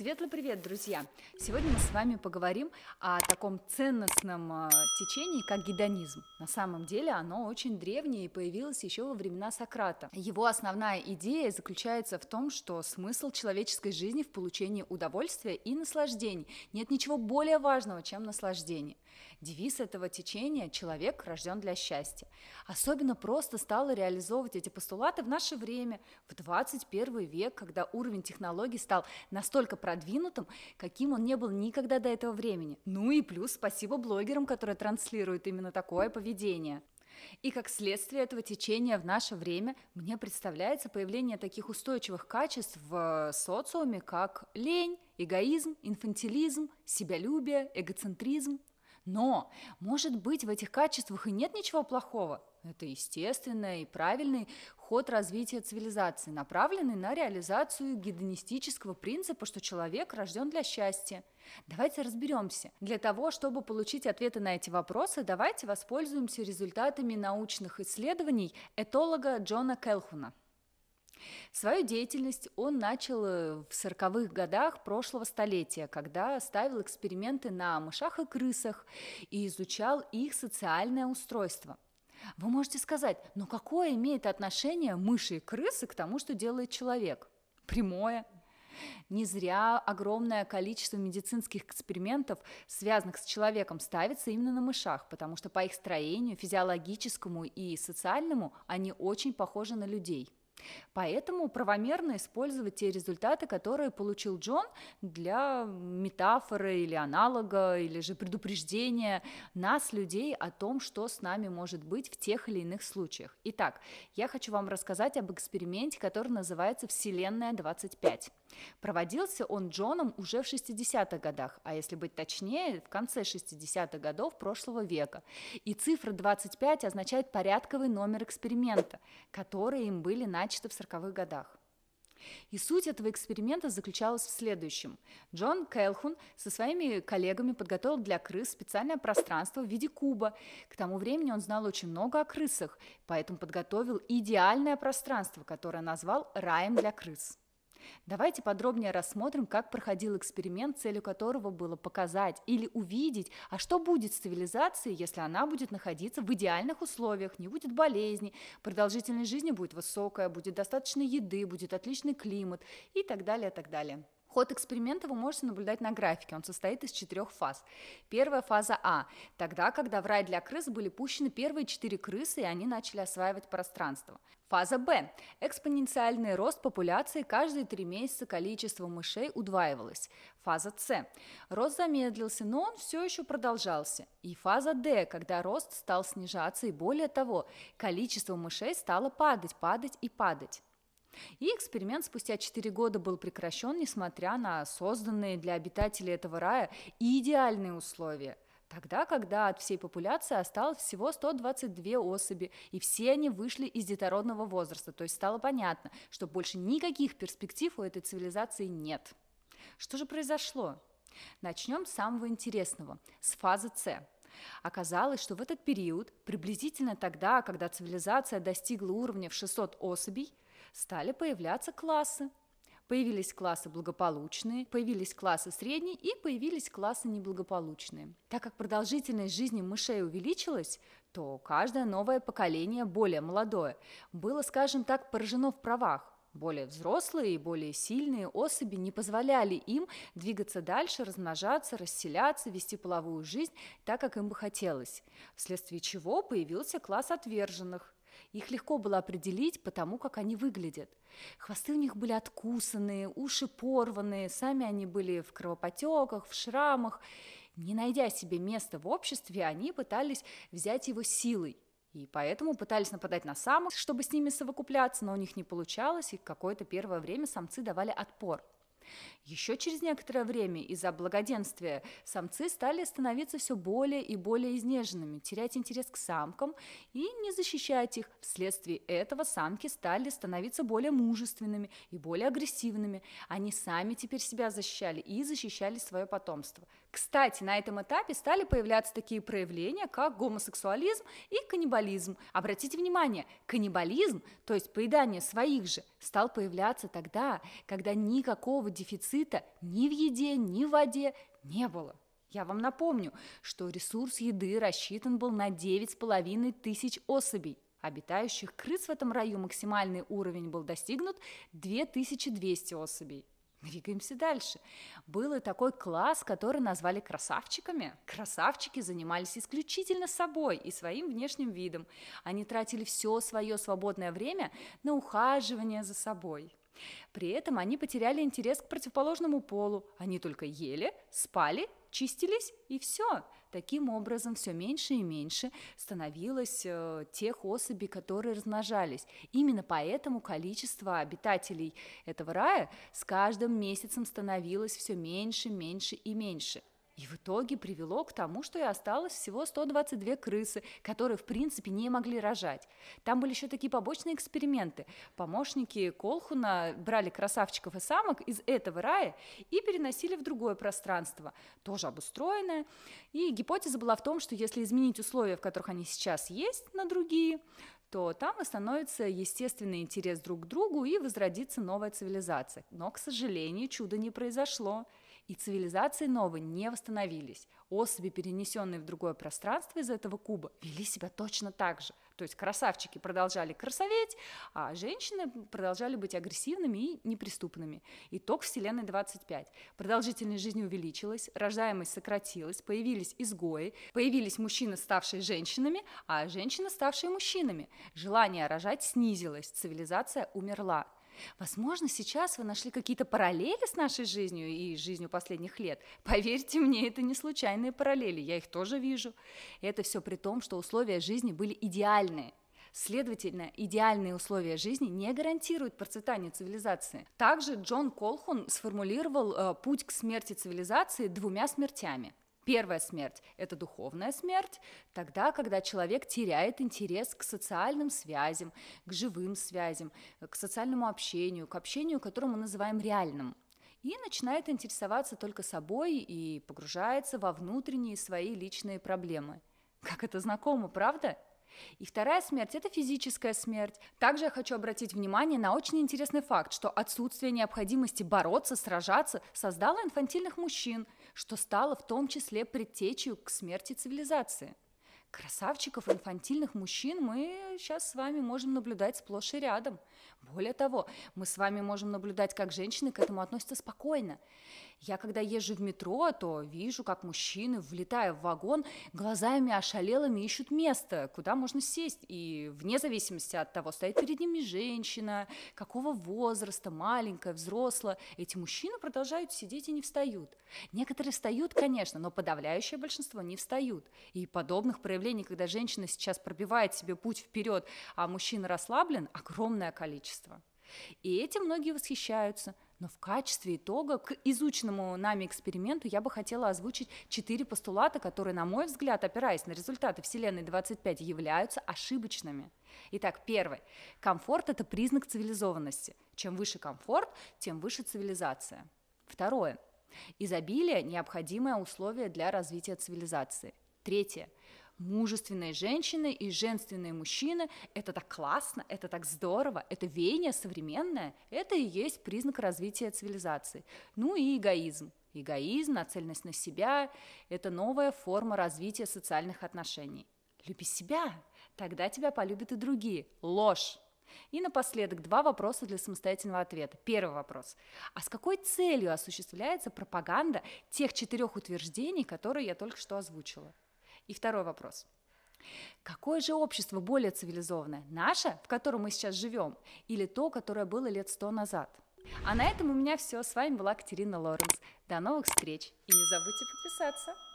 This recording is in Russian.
Светлый привет, друзья! Сегодня мы с вами поговорим о таком ценностном э, течении, как гедонизм. На самом деле оно очень древнее и появилось еще во времена Сократа. Его основная идея заключается в том, что смысл человеческой жизни в получении удовольствия и наслаждений. Нет ничего более важного, чем наслаждение. Девиз этого течения – «Человек рожден для счастья». Особенно просто стало реализовывать эти постулаты в наше время, в 21 век, когда уровень технологий стал настолько продвинутым, каким он не был никогда до этого времени. Ну и плюс спасибо блогерам, которые транслируют именно такое поведение. И как следствие этого течения в наше время мне представляется появление таких устойчивых качеств в э, социуме, как лень, эгоизм, инфантилизм, себялюбие, эгоцентризм. Но, может быть, в этих качествах и нет ничего плохого, это естественный и правильный ход развития цивилизации, направленный на реализацию гедонистического принципа, что человек рожден для счастья. Давайте разберемся. Для того, чтобы получить ответы на эти вопросы, давайте воспользуемся результатами научных исследований этолога Джона Келхуна. Свою деятельность он начал э, в 40-х годах прошлого столетия, когда ставил эксперименты на мышах и крысах и изучал их социальное устройство – вы можете сказать, но какое имеет отношение мыши и крысы к тому, что делает человек? Прямое. Не зря огромное количество медицинских экспериментов, связанных с человеком, ставится именно на мышах, потому что по их строению, физиологическому и социальному, они очень похожи на людей – Поэтому правомерно использовать те результаты, которые получил Джон для метафоры или аналога, или же предупреждения нас, людей, о том, что с нами может быть в тех или иных случаях. Итак, я хочу вам рассказать об эксперименте, который называется «Вселенная 25». Проводился он Джоном уже в 60-х годах, а если быть точнее, в конце 60-х годов прошлого века. И цифра 25 означает порядковый номер эксперимента, которые им были начаты в 40-х годах. И суть этого эксперимента заключалась в следующем. Джон Келхун со своими коллегами подготовил для крыс специальное пространство в виде куба. К тому времени он знал очень много о крысах, поэтому подготовил идеальное пространство, которое назвал раем для крыс. Давайте подробнее рассмотрим, как проходил эксперимент, целью которого было показать или увидеть, а что будет с цивилизацией, если она будет находиться в идеальных условиях, не будет болезней, продолжительность жизни будет высокая, будет достаточно еды, будет отличный климат и так далее, так далее. Ход эксперимента вы можете наблюдать на графике. Он состоит из четырех фаз. Первая фаза А. Тогда, когда в рай для крыс были пущены первые четыре крысы, и они начали осваивать пространство. Фаза Б. Экспоненциальный рост популяции каждые три месяца количество мышей удваивалось. Фаза С. Рост замедлился, но он все еще продолжался. И фаза Д, когда рост стал снижаться, и более того, количество мышей стало падать, падать и падать. И эксперимент спустя 4 года был прекращен, несмотря на созданные для обитателей этого рая идеальные условия – Тогда, когда от всей популяции осталось всего 122 особи, и все они вышли из детородного возраста, то есть стало понятно, что больше никаких перспектив у этой цивилизации нет. Что же произошло? Начнем с самого интересного, с фазы С. Оказалось, что в этот период, приблизительно тогда, когда цивилизация достигла уровня в 600 особей, стали появляться классы. Появились классы благополучные, появились классы средние и появились классы неблагополучные. Так как продолжительность жизни мышей увеличилась, то каждое новое поколение, более молодое, было, скажем так, поражено в правах, более взрослые и более сильные особи не позволяли им двигаться дальше, размножаться, расселяться, вести половую жизнь так, как им бы хотелось, вследствие чего появился класс отверженных, их легко было определить потому, как они выглядят. Хвосты у них были откусанные, уши порванные, сами они были в кровопотеках, в шрамах. Не найдя себе места в обществе, они пытались взять его силой. И поэтому пытались нападать на самок, чтобы с ними совокупляться, но у них не получалось, и какое-то первое время самцы давали отпор. Еще через некоторое время из-за благоденствия самцы стали становиться все более и более изнеженными, терять интерес к самкам и не защищать их. Вследствие этого самки стали становиться более мужественными и более агрессивными. Они сами теперь себя защищали и защищали свое потомство. Кстати, на этом этапе стали появляться такие проявления, как гомосексуализм и каннибализм. Обратите внимание, каннибализм, то есть поедание своих же, стал появляться тогда, когда никакого дефицита дефицита ни в еде, ни в воде не было. Я вам напомню, что ресурс еды рассчитан был на 9,5 тысяч особей. Обитающих крыс в этом раю максимальный уровень был достигнут 2200 особей. Двигаемся дальше. Был и такой класс, который назвали красавчиками. Красавчики занимались исключительно собой и своим внешним видом. Они тратили все свое свободное время на ухаживание за собой. При этом они потеряли интерес к противоположному полу. Они только ели, спали, чистились и все. Таким образом, все меньше и меньше становилось э, тех особей, которые размножались. Именно поэтому количество обитателей этого рая с каждым месяцем становилось все меньше, меньше и меньше. И в итоге привело к тому, что и осталось всего 122 крысы, которые в принципе не могли рожать. Там были еще такие побочные эксперименты. Помощники Колхуна брали красавчиков и самок из этого рая и переносили в другое пространство, тоже обустроенное. И гипотеза была в том, что если изменить условия, в которых они сейчас есть, на другие, то там и естественный интерес друг к другу и возродится новая цивилизация. Но, к сожалению, чуда не произошло и цивилизации новые не восстановились. Особи, перенесенные в другое пространство из этого куба, вели себя точно так же. То есть красавчики продолжали красоветь, а женщины продолжали быть агрессивными и неприступными. Итог Вселенной 25. Продолжительность жизни увеличилась, рождаемость сократилась, появились изгои, появились мужчины, ставшие женщинами, а женщины, ставшие мужчинами. Желание рожать снизилось, цивилизация умерла. Возможно, сейчас вы нашли какие-то параллели с нашей жизнью и жизнью последних лет. Поверьте мне, это не случайные параллели, я их тоже вижу. это все при том, что условия жизни были идеальные. Следовательно, идеальные условия жизни не гарантируют процветание цивилизации. Также Джон Колхун сформулировал э, путь к смерти цивилизации двумя смертями – Первая смерть – это духовная смерть, тогда, когда человек теряет интерес к социальным связям, к живым связям, к социальному общению, к общению, которое мы называем реальным и начинает интересоваться только собой и погружается во внутренние свои личные проблемы. Как это знакомо, правда? И вторая смерть – это физическая смерть. Также я хочу обратить внимание на очень интересный факт, что отсутствие необходимости бороться, сражаться создало инфантильных мужчин – что стало в том числе предтечью к смерти цивилизации. Красавчиков инфантильных мужчин мы сейчас с вами можем наблюдать сплошь и рядом. Более того, мы с вами можем наблюдать, как женщины к этому относятся спокойно. Я когда езжу в метро, то вижу, как мужчины, влетая в вагон, глазами ошалелыми ищут место, куда можно сесть, и вне зависимости от того, стоит перед ними женщина, какого возраста, маленькая, взрослая, эти мужчины продолжают сидеть и не встают. Некоторые встают, конечно, но подавляющее большинство не встают. И подобных проявлений, когда женщина сейчас пробивает себе путь вперед, а мужчина расслаблен, огромное количество. И этим многие восхищаются, но в качестве итога к изученному нами эксперименту я бы хотела озвучить четыре постулата, которые, на мой взгляд, опираясь на результаты Вселенной 25, являются ошибочными. Итак, первый. Комфорт – это признак цивилизованности. Чем выше комфорт, тем выше цивилизация. Второе. Изобилие – необходимое условие для развития цивилизации. Третье мужественные женщины и женственные мужчины. Это так классно, это так здорово, это веяние современное. Это и есть признак развития цивилизации. Ну и эгоизм. Эгоизм, нацеленность на себя – это новая форма развития социальных отношений. Люби себя, тогда тебя полюбят и другие. Ложь. И напоследок два вопроса для самостоятельного ответа. Первый вопрос. А с какой целью осуществляется пропаганда тех четырех утверждений, которые я только что озвучила? И второй вопрос. Какое же общество более цивилизованное? Наше, в котором мы сейчас живем, или то, которое было лет сто назад? А на этом у меня все. С вами была Катерина Лоренс. До новых встреч и не забудьте подписаться.